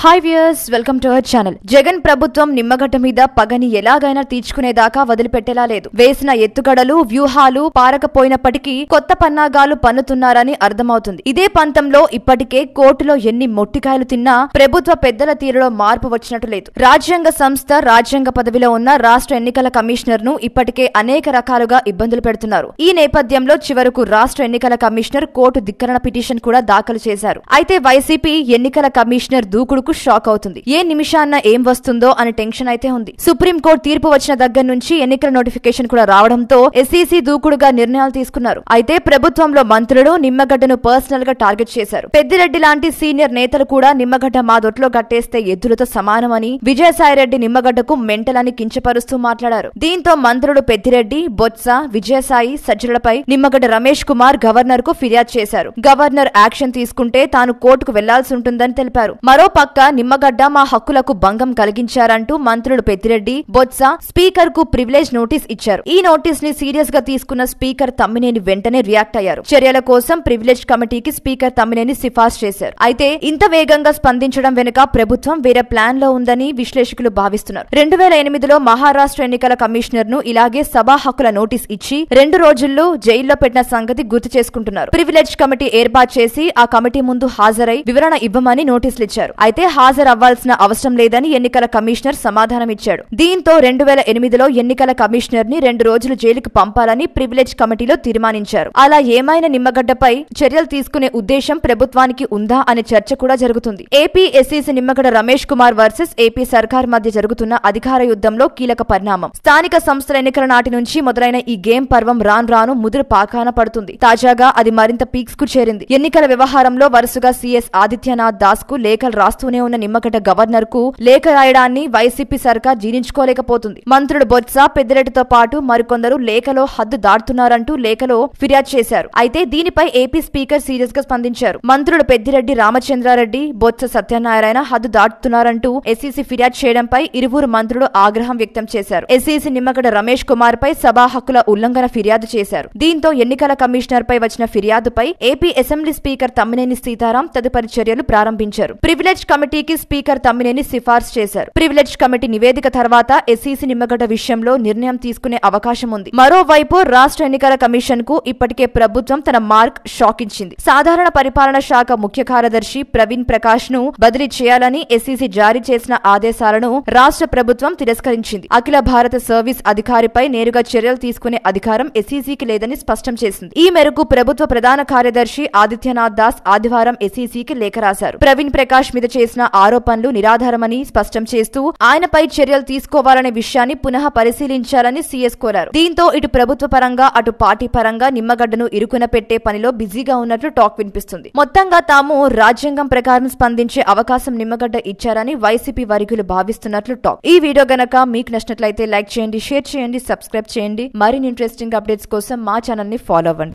hi viewers welcome to our channel Jagan ప్రభుత్వం నిమ్మగడ్డ మీద పగని ఎలాగైనా తీర్చుకునేదాకా వదిలిపెట్టేలా లేదు వేసిన ఎత్తుగడలు వ్యూహాలు పారకపోయినప్పటికీ కొత్త పన్నాగాలు పన్నుతున్నారని అర్థమవుతుంది ఇదే పంతంలో ఇప్పటికే కోర్టులో ఎన్ని మొట్టికాయలు తిన్నా ప్రభుత్వ పెద్దల తీరులో మార్పు వచ్చినట్టు లేదు రాజ్యాంగ సంస్థ రాజ్యాంగ పదవిలో ఉన్న రాష్ట్ర ఎన్నికల కమిషనర్ ను ఇప్పటికే అనేక రకాలుగా ఇబ్బందులు పెడుతున్నారు ఈ నేపథ్యంలో చివరకు రాష్ట్ర ఎన్నికల కమిషనర్ కోర్టు ధిక్కరణ పిటిషన్ కూడా దాఖలు చేశారు అయితే వైసీపీ ఎన్నికల కమిషనర్ దూకుడు కు షాక్ అవుతుంది ఏ నిమిషాన్న ఏం వస్తుందో అనే టెన్షన్ అయితే ఉంది సుప్రీంకోర్టు తీర్పు వచ్చిన దగ్గర నుంచి ఎన్నికల నోటిఫికేషన్ కూడా రావడంతో ఎస్ఈసీ దూకుడుగా నిర్ణయాలు తీసుకున్నారు అయితే ప్రభుత్వంలో మంత్రులు నిమ్మగడ్డను పర్సనల్ గా టార్గెట్ చేశారు పెద్దిరెడ్డి లాంటి సీనియర్ నేతలు కూడా నిమ్మగడ్డ మా దొట్లో కట్టేస్తే ఎద్దులతో సమానమని విజయసాయిరెడ్డి నిమ్మగడ్డకు మెంటల్ అని కించపరుస్తూ మాట్లాడారు దీంతో మంత్రులు పెద్దిరెడ్డి బొత్స విజయసాయి సజ్జలపై నిమ్మగడ్డ రమేష్ కుమార్ గవర్నర్ కు ఫిర్యాదు చేశారు గవర్నర్ యాక్షన్ తీసుకుంటే తాను కోర్టుకు వెళ్లాల్సి ఉంటుందని తెలిపారు మరో పక్క కాక నిమ్మగడ్డ మా హక్కులకు భంగం కలిగించారంటూ మంత్రులు పెద్దిరెడ్డి బొత్స స్పీకర్ కు ప్రివిలేజ్ నోటీస్ ఇచ్చారు ఈ నోటీస్ ని సీరియస్ గా తీసుకున్న స్పీకర్ తమ్మినేని వెంటనే రియాక్ట్ అయ్యారు చర్యల కోసం ప్రివిలేజ్ కమిటీకి స్పీకర్ తమ్మినేని సిఫార్సు చేశారు అయితే ఇంత వేగంగా స్పందించడం వెనుక ప్రభుత్వం వేరే ప్లాన్ లో ఉందని విశ్లేషకులు భావిస్తున్నారు రెండు వేల ఎనిమిదిలో మహారాష్ట్ర ఎన్నికల కమిషనర్ ను ఇలాగే సభా హక్కుల నోటీస్ ఇచ్చి రెండు రోజుల్లో జైల్లో పెట్టిన సంగతి గుర్తు చేసుకుంటున్నారు ప్రివిలేజ్ కమిటీ ఏర్పాటు చేసి ఆ కమిటీ ముందు హాజరై వివరణ ఇవ్వమని నోటీసులు ఇచ్చారు అయితే హాజరవ్వాల్సిన అవసరం లేదని ఎన్నికల కమిషనర్ సమాధానమిచ్చాడు దీంతో రెండు వేల ఎనిమిదిలో ఎన్నికల కమిషనర్ ని రెండు రోజులు జైలుకు పంపాలని ప్రివిలేజ్ కమిటీలో తీర్మానించారు అలా ఏమైన నిమ్మగడ్డపై చర్యలు తీసుకునే ఉద్దేశం ప్రభుత్వానికి ఉందా అనే చర్చ కూడా జరుగుతుంది AP SEC Nimmagadda Ramesh Kumar versus AP సర్కార్ మధ్య జరుగుతున్న అధికార యుద్ధంలో కీలక పరిణామం స్థానిక సంస్థల ఎన్నికల నాటి నుంచి మొదలైన ఈ గేమ్ పర్వం రాను రాను ముదురు పాకాన పడుతుంది తాజాగా అది మరింత పీక్స్ కు చేరింది ఎన్నికల వ్యవహారంలో వరుసగా సీఎస్ ఆదిత్యనాథ్ దాస్ కు లేఖలు రాస్తూనే పక్కనే ఉన్న నిమ్మగడ్డ గవర్నర్ కు లేఖ రాయడాన్ని వైసీపీ సర్కార్ జీర్ణించుకోలేకపోతుంది మంత్రుడు బొత్స పెద్దిరెడ్డితో పాటు మరికొందరు లేఖలో హద్దు దాటుతున్నారంటూ లేఖలో ఫిర్యాదు చేశారు అయితే దీనిపై ఏపీ స్పీకర్ సీరియస్ గా స్పందించారు మంత్రుడు పెద్దిరెడ్డి రామచంద్రారెడ్డి బొత్స సత్యనారాయణ హద్దు దాటుతున్నారంటూ ఎస్సీసీ ఫిర్యాదు చేయడంపై ఇరువురు మంత్రులు ఆగ్రహం వ్యక్తం చేశారు ఎస్సీసీ నిమ్మగడ్డ రమేష్ కుమార్ పై సభా హక్కుల ఉల్లంఘన ఫిర్యాదు చేశారు దీంతో ఎన్నికల కమిషనర్ పై వచ్చిన ఫిర్యాదుపై AP assembly speaker Tammineni Sitaram తదుపరి చర్యలు ప్రారంభించారు ప్రివిలేజ్ కమిటీ కమిటీకి స్పీకర్ తమ్మినేని సిఫార్సు చేశారు ప్రివిలేజ్ కమిటీ నివేదిక తర్వాత ఎస్సీసీ నిమ్మగడ్డ విషయంలో నిర్ణయం తీసుకునే అవకాశం ఉంది మరోవైపు రాష్ట్ర ఎన్నికల కమిషన్ కు ఇప్పటికే ప్రభుత్వం తన మార్క్ షాకించింది సాధారణ పరిపాలన శాఖ ముఖ్య కార్యదర్శి ప్రవీణ్ ప్రకాష్ ను బదిలీ చేయాలని ఎస్సీసీ జారీ చేసిన ఆదేశాలను రాష్ట్ర ప్రభుత్వం తిరస్కరించింది అఖిల భారత సర్వీస్ అధికారిపై నేరుగా చర్యలు తీసుకునే అధికారం ఎస్సీసీకి లేదని స్పష్టం చేసింది ఈ మేరకు ప్రభుత్వ ప్రధాన కార్యదర్శి ఆదిత్యనాథ్ దాస్ ఆదివారం ఎస్సీసీకి లేఖ రాశారు ప్రవీణ్ ప్రకాష్ మీద చేసిన చేసిన ఆరోపణలు నిరాధారమని స్పష్టం చేస్తూ ఆయనపై చర్యలు తీసుకోవాలనే విషయాన్ని పునః పరిశీలించాలని సీఎస్ కోరారు దీంతో ఇటు ప్రభుత్వ పరంగా అటు పార్టీ పరంగా నిమ్మగడ్డను ఇరుకున పెట్టే పనిలో బిజీగా ఉన్నట్లు టాక్ వినిపిస్తుంది మొత్తంగా తాము రాజ్యాంగం ప్రకారం స్పందించే అవకాశం నిమ్మగడ్డ ఇచ్చారని వైసీపీ వర్గులు భావిస్తున్నట్లు టాక్ ఈ వీడియో గనక మీకు నచ్చినట్లయితే లైక్ చేయండి షేర్ చేయండి సబ్స్క్రైబ్ చేయండి మరిన్ని ఇంట్రెస్టింగ్ అప్డేట్స్ కోసం మా ఛానల్ ని ఫాలో అవ్వండి